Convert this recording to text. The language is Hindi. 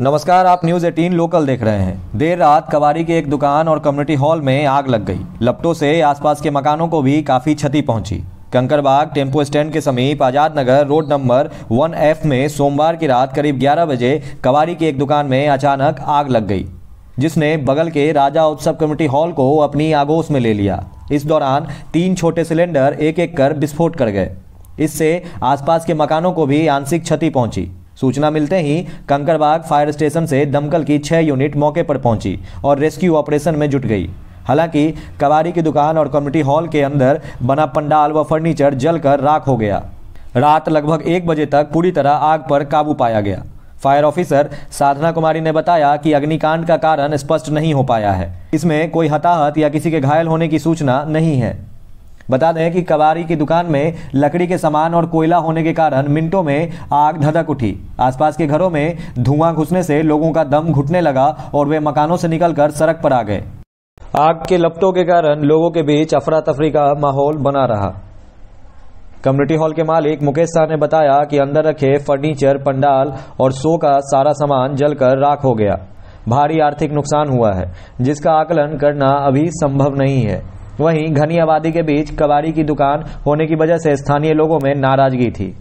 नमस्कार आप न्यूज 18 लोकल देख रहे हैं देर रात कवारी की एक दुकान और कम्युनिटी हॉल में आग लग गई लपटों से आसपास के मकानों को भी काफी क्षति पहुंची कंकरबाग टेम्पो स्टैंड के समीप Azad Nagar road number one F में सोमवार की रात करीब 11 बजे कवारी की एक दुकान में अचानक आग लग गई जिसने बगल के राजा उत्सव कम्युनिटी हॉल को अपनी आगोश में ले लिया इस दौरान तीन छोटे सिलेंडर एक एक कर विस्फोट कर गए इससे आसपास के मकानों को भी आंशिक क्षति पहुंची सूचना मिलते ही कंकड़बाग फायर स्टेशन से दमकल की छह यूनिट मौके पर पहुंची और रेस्क्यू ऑपरेशन में जुट गई हालांकि कबाड़ी की दुकान और कम्युनिटी हॉल के अंदर बना पंडाल व फर्नीचर जलकर राख हो गया रात लगभग एक बजे तक पूरी तरह आग पर काबू पाया गया फायर ऑफिसर साधना कुमारी ने बताया कि अग्निकांड का कारण स्पष्ट नहीं हो पाया है इसमें कोई हताहत या किसी के घायल होने की सूचना नहीं है बता दें कि कबाड़ी की दुकान में लकड़ी के सामान और कोयला होने के कारण मिनटों में आग धधक उठी आसपास के घरों में धुआं घुसने से लोगों का दम घुटने लगा और वे मकानों से निकलकर सड़क पर आ गए आग के लपटों के कारण लोगों के बीच अफरा तफरी का माहौल बना रहा कम्युनिटी हॉल के मालिक मुकेश शाह ने बताया कि अंदर रखे फर्नीचर पंडाल और सो का सारा सामान जलकर राख हो गया भारी आर्थिक नुकसान हुआ है जिसका आकलन करना अभी संभव नहीं है वहीं घनी आबादी के बीच कबाड़ी की दुकान होने की वजह से स्थानीय लोगों में नाराजगी थी